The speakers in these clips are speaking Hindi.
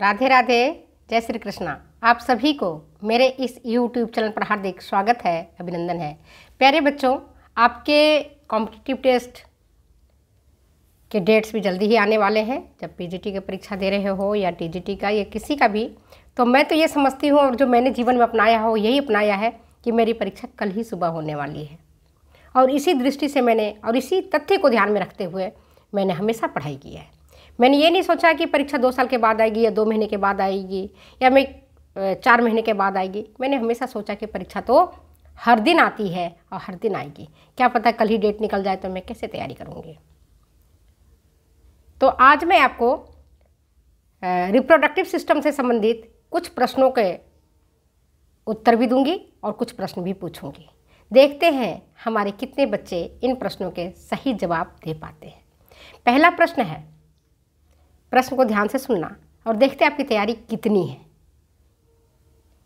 राधे राधे जय श्री कृष्णा आप सभी को मेरे इस यूट्यूब चैनल पर हार्दिक स्वागत है अभिनंदन है प्यारे बच्चों आपके कॉम्पिटिटिव टेस्ट के डेट्स भी जल्दी ही आने वाले हैं जब पीजीटी की परीक्षा दे रहे हो या टीजीटी का या किसी का भी तो मैं तो ये समझती हूँ और जो मैंने जीवन में अपनाया हो यही अपनाया है कि मेरी परीक्षा कल ही सुबह होने वाली है और इसी दृष्टि से मैंने और इसी तथ्य को ध्यान में रखते हुए मैंने हमेशा पढ़ाई की है मैंने ये नहीं सोचा कि परीक्षा दो साल के बाद आएगी या दो महीने के बाद आएगी या मैं चार महीने के बाद आएगी मैंने हमेशा सोचा कि परीक्षा तो हर दिन आती है और हर दिन आएगी क्या पता कल ही डेट निकल जाए तो मैं कैसे तैयारी करूँगी तो आज मैं आपको रिप्रोडक्टिव सिस्टम से संबंधित कुछ प्रश्नों के उत्तर भी दूंगी और कुछ प्रश्न भी पूछूंगी देखते हैं हमारे कितने बच्चे इन प्रश्नों के सही जवाब दे पाते हैं पहला प्रश्न है प्रश्न को ध्यान से सुनना और देखते हैं आपकी तैयारी कितनी है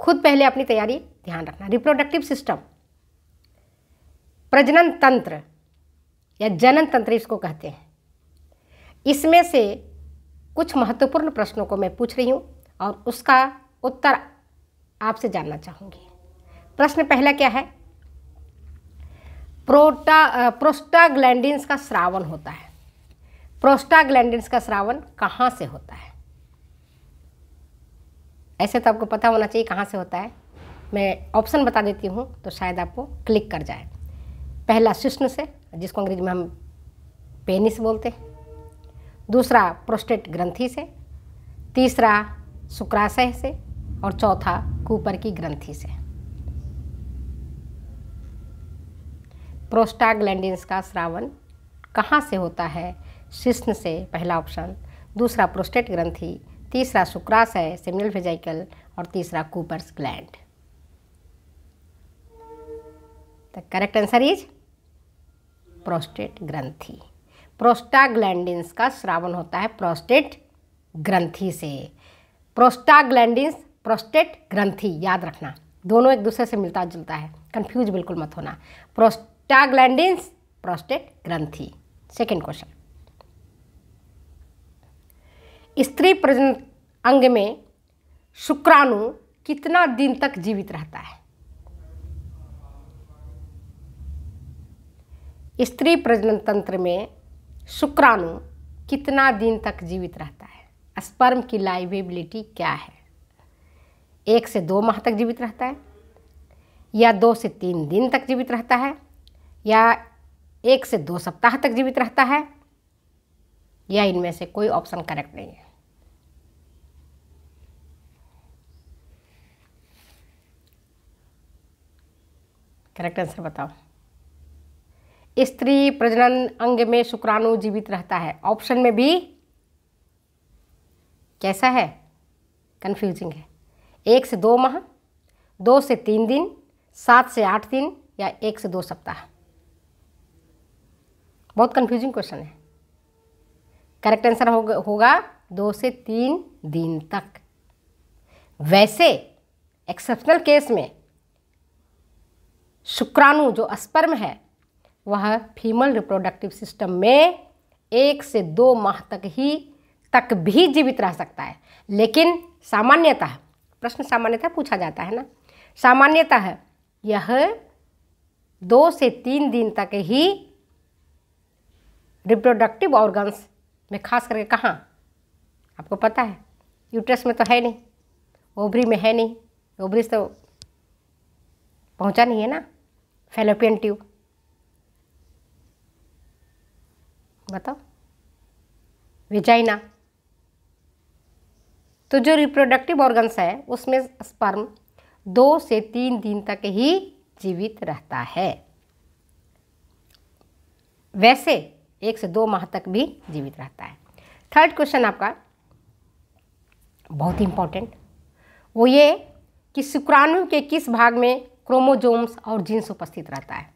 खुद पहले अपनी तैयारी ध्यान रखना रिप्रोडक्टिव सिस्टम प्रजनन तंत्र या जनन तंत्र इसको कहते हैं इसमें से कुछ महत्वपूर्ण प्रश्नों को मैं पूछ रही हूँ और उसका उत्तर आपसे जानना चाहूँगी प्रश्न पहला क्या है प्रोटा प्रोस्टाग्लैंडिन्स का श्रावण होता है प्रोस्टाग्लैंडिन्स का श्रावण कहाँ से होता है ऐसे तो आपको पता होना चाहिए कहाँ से होता है मैं ऑप्शन बता देती हूँ तो शायद आपको क्लिक कर जाए पहला शिष्ण से जिसको अंग्रेजी में हम पेनिस बोलते हैं दूसरा प्रोस्टेट ग्रंथि से तीसरा शुक्राशय से और चौथा कूपर की ग्रंथि से प्रोस्टाग्लैंडिन्स का श्रावण कहाँ से होता है शिश्न से पहला ऑप्शन दूसरा प्रोस्टेट ग्रंथि तीसरा शुक्राशय सेमिनल फिजाइकल और तीसरा Cowper's gland the correct answer is prostate ग्रंथि प्रोस्टाग्लैंडिन्स का श्रावण होता है प्रोस्टेट ग्रंथि से प्रोस्टाग्लैंडिन्स प्रोस्टेट ग्रंथि याद रखना दोनों एक दूसरे से मिलता जुलता है कंफ्यूज बिल्कुल मत होना प्रोस्टाग्लैंडिन्स प्रोस्टेट ग्रंथि सेकेंड क्वेश्चन स्त्री प्रजन अंग में शुक्राणु कितना दिन तक जीवित रहता है स्त्री प्रजनन तंत्र में शुक्राणु कितना दिन तक जीवित रहता है स्पर्म की लाइवेबिलिटी क्या है एक से दो माह तक जीवित रहता है या दो से तीन दिन तक जीवित रहता है या एक से दो सप्ताह तक जीवित रहता है या इनमें से कोई ऑप्शन करेक्ट नहीं है करेक्ट आंसर बताओ स्त्री प्रजनन अंग में शुक्राणु जीवित रहता है ऑप्शन में भी कैसा है कन्फ्यूजिंग है एक से दो माह दो से तीन दिन सात से आठ दिन या एक से दो सप्ताह बहुत कन्फ्यूजिंग क्वेश्चन है करेक्ट आंसर होगा दो से तीन दिन तक वैसे एक्सेप्शनल केस में शुक्राणु जो स्पर्म है वह फीमेल रिप्रोडक्टिव सिस्टम में एक से दो माह तक ही तक भी जीवित रह सकता है लेकिन सामान्यतः प्रश्न सामान्यतः पूछा जाता है ना सामान्यतः यह दो से तीन दिन तक ही रिप्रोडक्टिव ऑर्गन्स में खास करके कहाँ आपको पता है यूट्रस में तो है नहीं ओवरी में है नहीं ओवरी तो पहुंचा नहीं है ना फेलोपियन ट्यूब बताओ विजाइना तो जो रिप्रोडक्टिव ऑर्गन्स है उसमें स्पर्म दो से तीन दिन तक ही जीवित रहता है वैसे एक से दो माह तक भी जीवित रहता है थर्ड क्वेश्चन आपका बहुत इंपॉर्टेंट वो ये कि शुक्राणु के किस भाग में क्रोमोजोम्स और जीन्स उपस्थित रहता है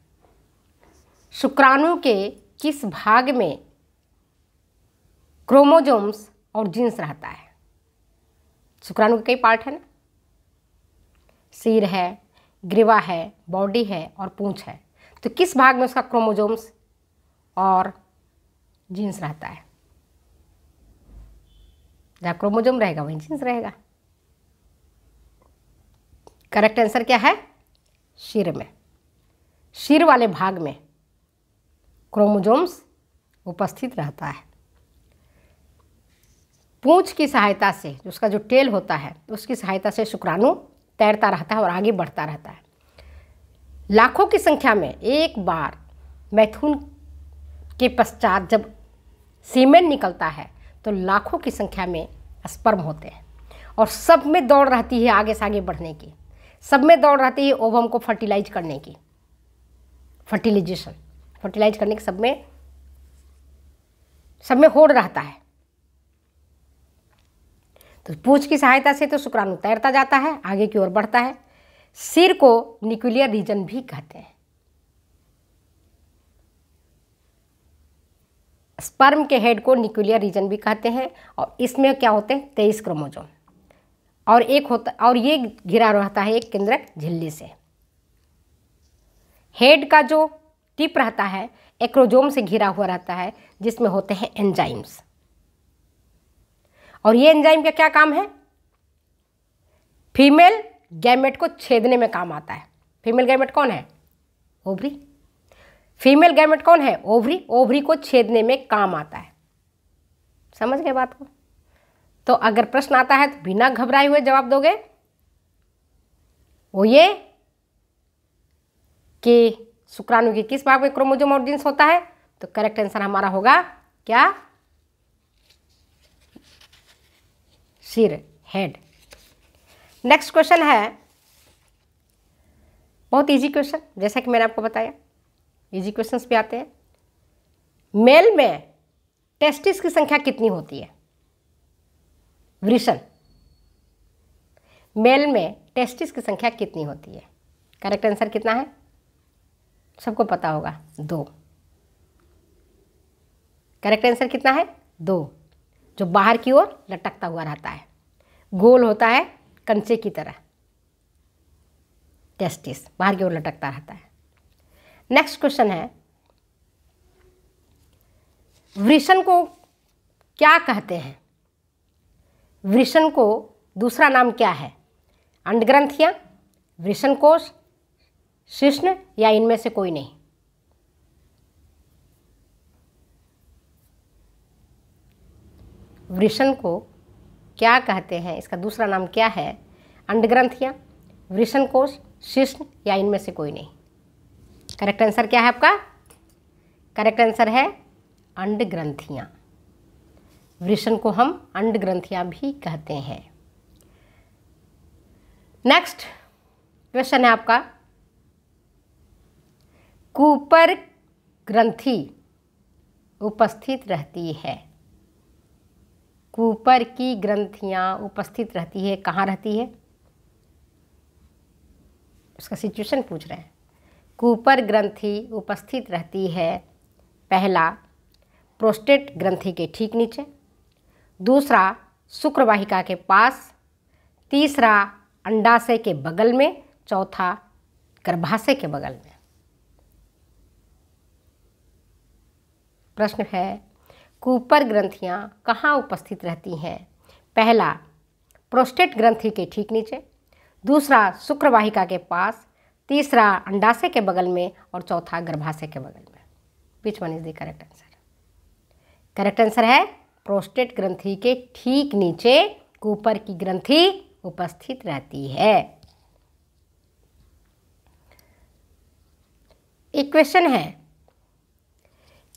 शुक्राणु के किस भाग में क्रोमोजोम्स और जीन्स रहता है शुक्राणु के कई पार्ट है ना सिर है ग्रीवा है बॉडी है और पूंछ है तो किस भाग में उसका क्रोमोजोम्स और जीन्स रहता है जहाँ क्रोमोजोम रहेगा वहीं जीन्स रहेगा करेक्ट आंसर क्या है शिर में शिर वाले भाग में क्रोमोजोम्स उपस्थित रहता है पूंछ की सहायता से उसका जो टेल होता है उसकी सहायता से शुक्राणु तैरता रहता है और आगे बढ़ता रहता है लाखों की संख्या में एक बार मैथुन के पश्चात जब सीमेन निकलता है तो लाखों की संख्या में स्पर्म होते हैं और सब में दौड़ रहती है आगे से आगे बढ़ने की सब में दौड़ रहती है ओवम को फर्टिलाइज करने की फर्टिलाइजेशन फर्टिलाइज करने की सब में सब में होड़ रहता है तो पूछ की सहायता से तो शुक्राणु तैरता जाता है आगे की ओर बढ़ता है सिर को न्यूक्लियर रीजन भी कहते हैं स्पर्म के हेड को न्यूक्लियर रीजन भी कहते हैं और इसमें क्या होते हैं तेईस क्रोमोजोम और एक होता और ये घिरा रहता है एक केंद्रक झिल्ली से हेड का जो टिप रहता है एक्रोजोम से घिरा हुआ रहता है जिसमें होते हैं एंजाइम्स और ये एंजाइम का क्या काम है फीमेल गैमेट को छेदने में काम आता है फीमेल गैमेट कौन है ओवरी फीमेल गैमेट कौन है ओवरी ओवरी को छेदने में काम आता है समझ गए बात को तो अगर प्रश्न आता है तो बिना घबराए हुए जवाब दोगे वो ये कि शुक्राणु के किस भाग में क्रोमोजोम और जींस होता है तो करेक्ट आंसर हमारा होगा क्या सिर हेड नेक्स्ट क्वेश्चन है बहुत इजी क्वेश्चन जैसा कि मैंने आपको बताया इजी क्वेश्चंस भी आते हैं मेल में टेस्टिस की संख्या कितनी होती है वृषण मेल में टेस्टिस की संख्या कितनी होती है करेक्ट आंसर कितना है सबको पता होगा दो करेक्ट आंसर कितना है दो जो बाहर की ओर लटकता हुआ रहता है गोल होता है कंचे की तरह टेस्टिस बाहर की ओर लटकता रहता है नेक्स्ट क्वेश्चन है वृषण को क्या कहते हैं वृषण को दूसरा नाम क्या है अंडग्रंथियाँ या वृषण कोश शिष्ण या इनमें से कोई नहीं वृषण को क्या कहते हैं इसका दूसरा नाम क्या है अंड ग्रंथियाँ वृषण कोश शिष्ण या इनमें से कोई नहीं करेक्ट आंसर क्या है आपका करेक्ट आंसर है अंडग्रंथियाँ वृषण को हम अंड ग्रंथियां भी कहते हैं नेक्स्ट क्वेश्चन है आपका कूपर ग्रंथि उपस्थित रहती है कूपर की ग्रंथियां उपस्थित रहती है कहाँ रहती है उसका सिचुएशन पूछ रहे हैं कूपर ग्रंथि उपस्थित रहती है पहला प्रोस्टेट ग्रंथि के ठीक नीचे दूसरा शुक्रवाहिका के पास तीसरा अंडाशय के बगल में चौथा गर्भाशय के बगल में प्रश्न है कूपर ग्रंथियाँ कहाँ उपस्थित रहती हैं पहला प्रोस्टेट ग्रंथि के ठीक नीचे दूसरा शुक्रवाहिका के पास तीसरा अंडाशय के बगल में और चौथा गर्भाशय के बगल में which one is the correct answer correct answer है प्रोस्टेट ग्रंथि के ठीक नीचे कूपर की ग्रंथि उपस्थित रहती है एक क्वेश्चन है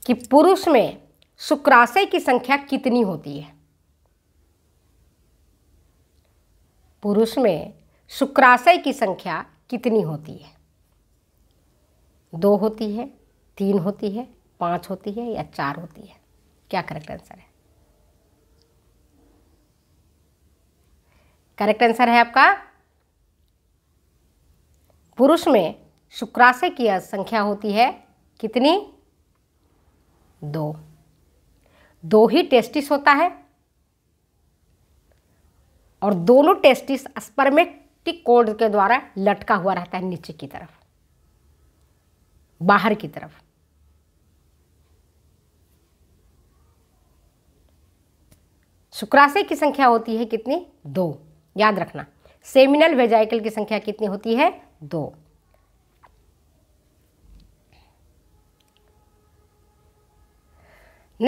कि पुरुष में शुक्राशय की संख्या कितनी होती है पुरुष में शुक्राशय की संख्या कितनी होती है दो होती है तीन होती है पांच होती है या चार होती है क्या करेक्ट आंसर है करेक्ट आंसर है आपका पुरुष में शुक्राशय की संख्या होती है कितनी दो दो ही टेस्टिस होता है और दोनों टेस्टिस स्पर्मेटिक कोड के द्वारा लटका हुआ रहता है नीचे की तरफ बाहर की तरफ शुक्राशय की संख्या होती है कितनी दो याद रखना सेमिनल वेजाइकल की संख्या कितनी होती है दो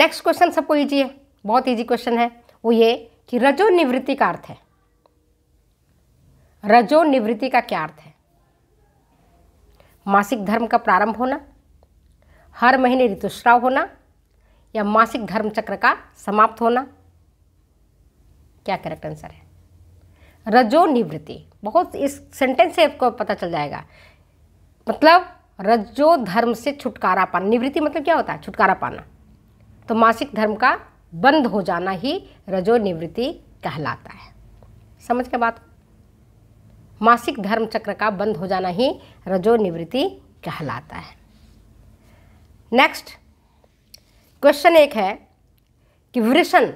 नेक्स्ट क्वेश्चन सबको ईजी है बहुत ईजी क्वेश्चन है वो ये कि रजो निवृत्ति का अर्थ है रजो निवृत्ति का क्या अर्थ है मासिक धर्म का प्रारंभ होना हर महीने ऋतुस्राव होना या मासिक धर्म चक्र का समाप्त होना क्या करेक्ट आंसर है रजो निवृत्ति बहुत इस सेंटेंस से आपको पता चल जाएगा मतलब रजो धर्म से छुटकारा पाना निवृत्ति मतलब क्या होता है छुटकारा पाना तो मासिक धर्म का बंद हो जाना ही रजो निवृत्ति कहलाता है समझ के बात मासिक धर्म चक्र का बंद हो जाना ही रजो निवृत्ति कहलाता है नेक्स्ट क्वेश्चन एक है कि वृषण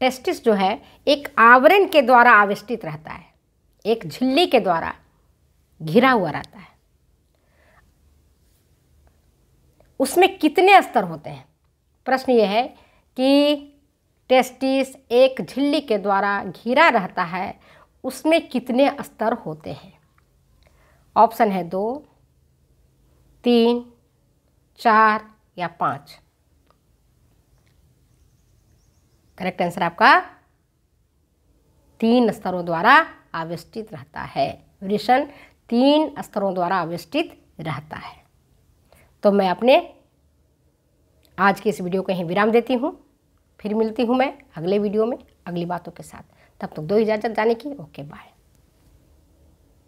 टेस्टिस जो है एक आवरण के द्वारा आविष्टित रहता है एक झिल्ली के द्वारा घिरा हुआ रहता है उसमें कितने स्तर होते हैं प्रश्न यह है कि टेस्टिस एक झिल्ली के द्वारा घिरा रहता है उसमें कितने स्तर होते हैं ऑप्शन है दो तीन चार या पाँच करेक्ट आंसर आपका तीन स्तरों द्वारा आविष्टित रहता है वृषण तीन स्तरों द्वारा आविष्टित रहता है तो मैं अपने आज की इस वीडियो को यहीं विराम देती हूँ फिर मिलती हूँ मैं अगले वीडियो में अगली बातों के साथ तब तक तो दो इजाज़त जाने की ओके बाय